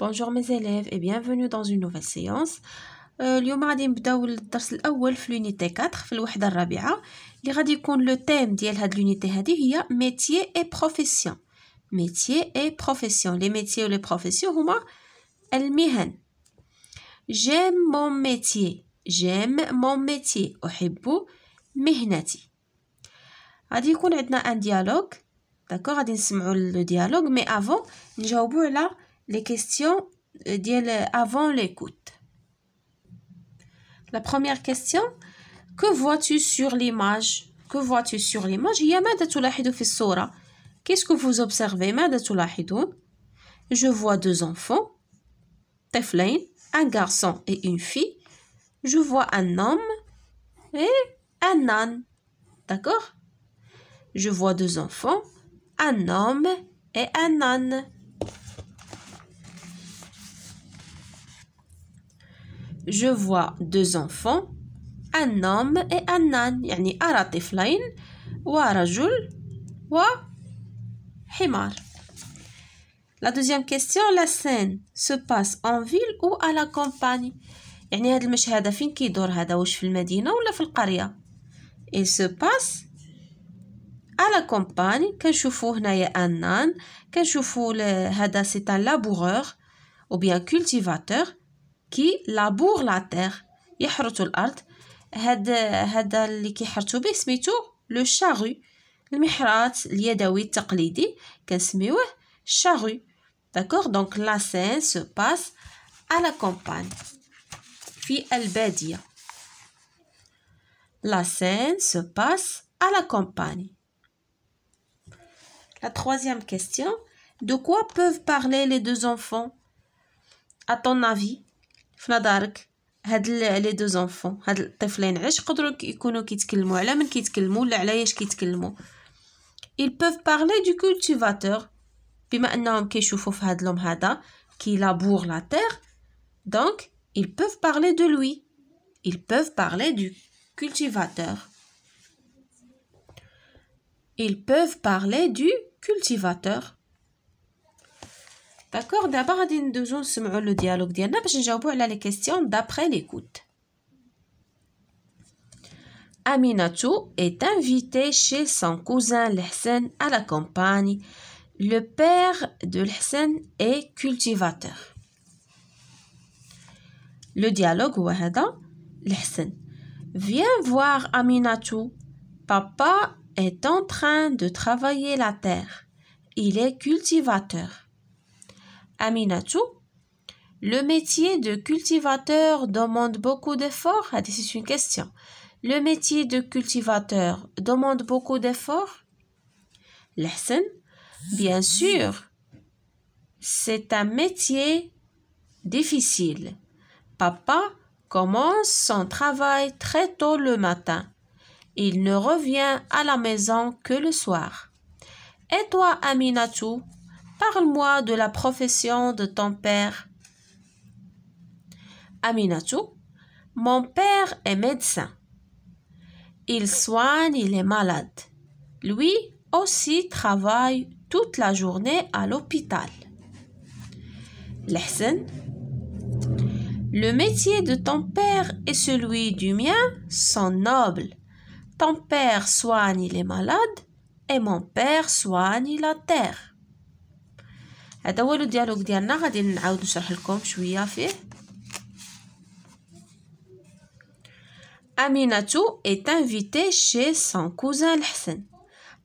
Bonjour mes élèves et bienvenue dans une nouvelle séance. Aujourd'hui on va commencer le l'unité 4, le thème. de l'unité 4. Métier et profession. Métiers et Les métiers ou les professions El mihen. J'aime mon métier. J'aime mon métier. Ohibou mihnati. un dialogue. D'accord. allons le dialogue. Mais avant, ni les questions euh, avant l'écoute. La première question que vois-tu sur l'image Que vois-tu sur l'image Qu'est-ce que vous observez Je vois deux enfants un garçon et une fille. Je vois un homme et un âne. D'accord Je vois deux enfants, un homme et un âne. je vois deux enfants un homme et un âne يعني أرى طفلين ورجل وحمار La deuxième question, la scène se passe en ville ou à la campagne يعني هذا المشهد فين كيدور هذا واش في المدينة ولا في القرية Il se passe à la campagne كنشوفو هنايا أنان كنشوفو هذا سي ان لابورور ou bien cultivateur كي لابور لا تيغ يحرثوا الارض هاد هذا اللي كيحرثو به سميتو لو شاغو المحراث اليدوي التقليدي كنسميوه شاغو داكوغ دونك لا سين سو باس ا لا كومبان في الباديه لا سين سو باس ا لا كومباني La troisième question, de quoi peuvent parler les deux enfants À ton avis في نظرك هاد لي دو زونفون هاد الطفلين علاش قدروا يكونوا كيتكلموا على من كيتكلموا ولا علاش كيتكلموا ils peuvent parler du cultivateur بما انهم كيشوفوا في هاد لوم هذا كي لابور لا تير دونك ils peuvent parler de lui ils peuvent parler du cultivateur ils peuvent parler du cultivateur D'accord. دابا غادي le le le dialogue. Je vais vous à les questions d'après l'écoute. Aminatou est invité chez son cousin l'Hassan à la campagne. Le père de l'Hassan est cultivateur. Le dialogue là l'Hassan. Viens voir Aminatou. Papa est en train de travailler la terre. Il est cultivateur. Aminatou. Le métier de cultivateur demande beaucoup d'efforts ah, C'est une question. Le métier de cultivateur demande beaucoup d'efforts Lesson bien sûr, c'est un métier difficile. Papa commence son travail très tôt le matin. Il ne revient à la maison que le soir. Et toi, Aminatou, Parle-moi de la profession de ton père. Aminatou, mon père est médecin. Il soigne les malades. Lui aussi travaille toute la journée à l'hôpital. Lesson le métier de ton père et celui du mien sont nobles. Ton père soigne les malades et mon père soigne la terre. هذا هو الديالوج ديالنا غادي نعاود نشرح لكم شويه فيه اميناتو est انفيتي شي سون كوزان الحسن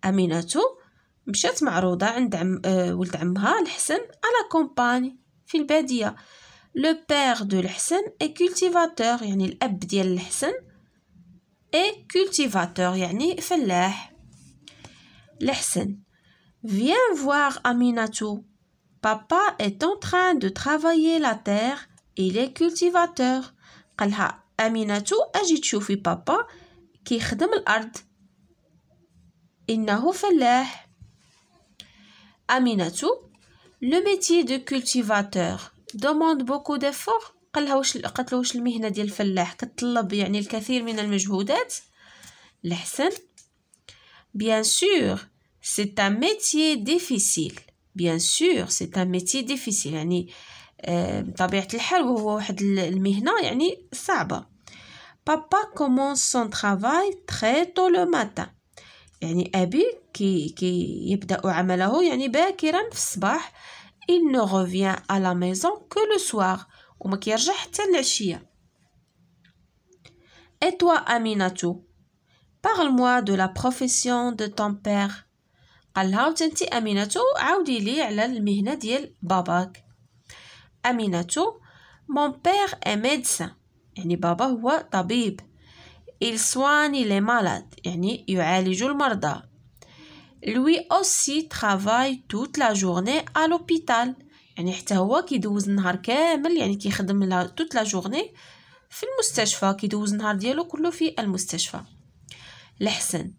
أميناتو مشات معروضة عند عم أه ولد عمها الحسن على كومباني في البادية لو بير دو الحسن اي كولتيفاتور يعني الأب ديال الحسن اي كولتيفاتور يعني فلاح الحسن فيان فوار اميناتو Papa est en train de travailler la terre. Il est cultivateur. قالها أمينة أجي تشوفي بابا كيخدم الأرض إنه فلاح أمينة لو métier de cultivateur demande beaucoup d'efforts قالها واش قالت له واش المهنه ديال الفلاح كتطلب يعني الكثير من المجهودات لحسن bien sûr c'est un métier difficile Bien sûr, c'est un métier difficile. Euh, يعني commence الحال travail واحد tôt يعني matin il ne revient à la maison que le soir Et toi Aminatou, parle-moi de la profession de ton père. قال لها وتنتي امينه عاودي لي على المهنه ديال باباك امينه مون بير اي ميدسان يعني بابا هو طبيب il soigne les malades يعني يعالج المرضى lui aussi travaille toute la journée à l'hôpital يعني حتى هو كيدوز النهار كامل يعني كيخدم لا توت لا جورني في المستشفى كيدوز النهار ديالو كله في المستشفى الحسن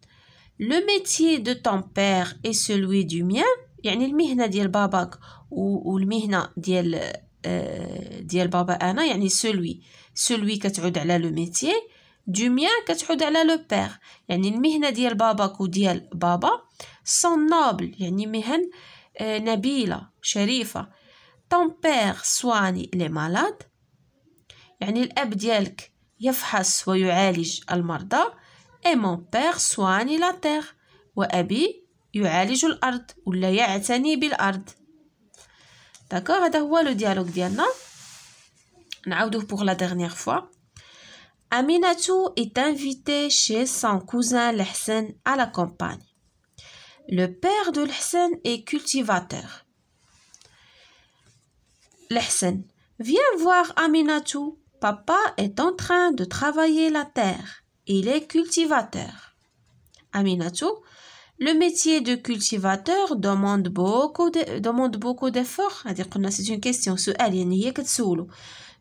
le métier de ton père et celui du mien يعني المهنة ديال باباك والمهنة ديال آه، ديال بابا انا يعني سولوي سولوي كتعود على لو ميتي دو ميا كتعود على لو بير يعني المهنه ديال باباك وديال بابا سون نوبل يعني مهن آه، نبيله شريفه طون بير سواني لي مالاد يعني الاب ديالك يفحص ويعالج المرضى et eh, mon père soigne la terre d'accord يعالج الأرض ولا يعتني بالأرض D'accord, هذا هو لو dialogue. ديالنا نعاودوه pour la dernière fois. Aminatou est invité chez son cousin l'Hassan à la campagne. Le père de l'Hassan est cultivateur. L'Hassan, viens voir Aminatou. Papa est en train de travailler la terre. Il est cultivateur. Aminatou, le métier de cultivateur demande beaucoup demande beaucoup d'efforts. C'est une question.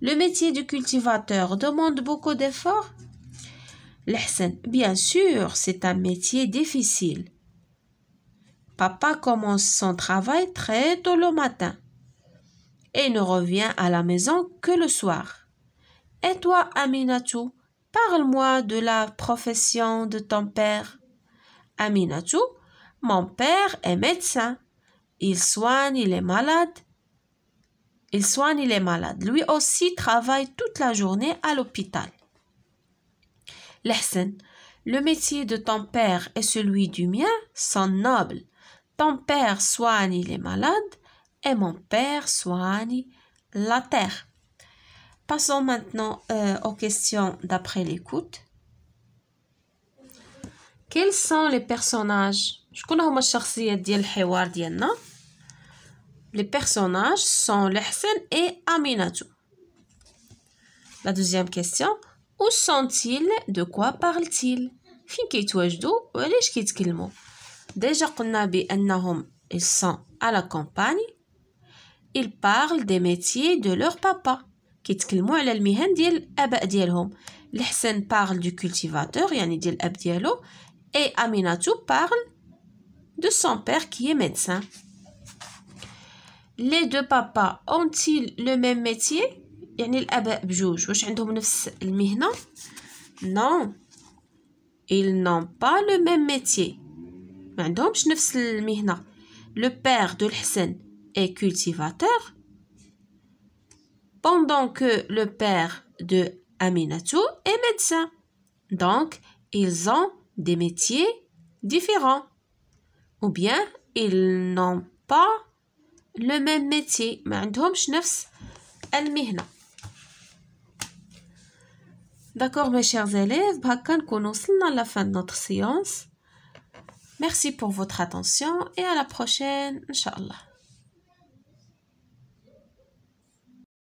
Le métier de cultivateur demande beaucoup d'efforts. Bien sûr, c'est un métier difficile. Papa commence son travail très tôt le matin et ne revient à la maison que le soir. Et toi, Aminatou, Parle-moi de la profession de ton père. Aminatou, mon père est médecin. Il soigne les malades. Il soigne les malades. Lui aussi travaille toute la journée à l'hôpital. Lehsen, le métier de ton père et celui du mien sont nobles. Ton père soigne les malades et mon père soigne la terre. Passons maintenant euh, aux questions d'après l'écoute. Quels sont les personnages je de Les personnages sont l'Hassan et Aminatou. La deuxième question, où sont-ils De quoi parlent-ils فين كيتواجدوا وعلاش كيتكلموا Déjà, ils sont à la campagne ils parlent des métiers de leur papa qui est le mot de l'abbé? parle du cultivateur et Aminatou parle de son père qui est médecin. Les deux papas ont-ils le même métier? Il a le Non, ils n'ont pas le même métier. Le père de l'Hissen est cultivateur pendant que le père de Aminatou est médecin. Donc, ils ont des métiers différents. Ou bien, ils n'ont pas le même métier. D'accord, mes chers élèves, la fin de notre séance. Merci pour votre attention et à la prochaine, Inch'Allah.